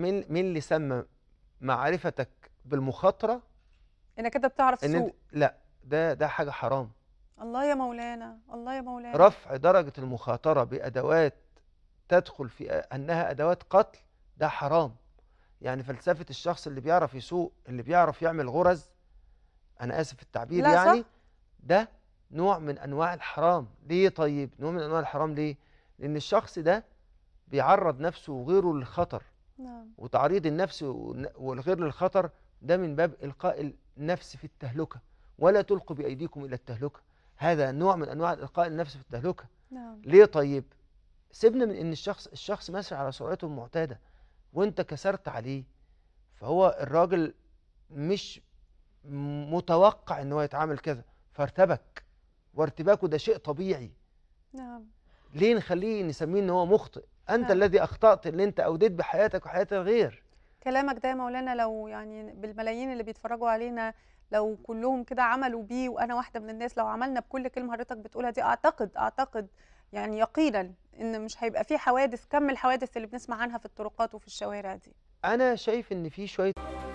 مين مين اللي سمى معرفتك بالمخاطره انك انت بتعرف إن سوق لا ده ده حاجه حرام الله يا مولانا الله يا مولانا رفع درجه المخاطره بادوات تدخل في انها ادوات قتل ده حرام يعني فلسفه الشخص اللي بيعرف يسوق اللي بيعرف يعمل غرز انا اسف في التعبير لا يعني صح. ده نوع من انواع الحرام ليه طيب نوع من انواع الحرام ليه لان الشخص ده بيعرض نفسه وغيره للخطر نعم. وتعريض النفس والغير للخطر ده من باب إلقاء النفس في التهلكة ولا تلقوا بأيديكم إلى التهلكة هذا نوع من أنواع إلقاء النفس في التهلكة نعم. ليه طيب سيبنا من أن الشخص الشخص ماشي على سرعته المعتادة وانت كسرت عليه فهو الراجل مش متوقع ان هو يتعامل كذا فارتبك وارتباكه ده شيء طبيعي نعم ليه نخليه نسميه ان هو مخطئ انت ها. نعم. الذي اخطات اللي انت اوديت بحياتك وحياه الغير كلامك ده يا مولانا لو يعني بالملايين اللي بيتفرجوا علينا لو كلهم كده عملوا بيه وانا واحده من الناس لو عملنا بكل كلمه حضرتك بتقولها دي اعتقد اعتقد يعني يقينا ان مش هيبقى في حوادث كم الحوادث اللي بنسمع عنها في الطرقات وفي الشوارع دي انا شايف ان في شويه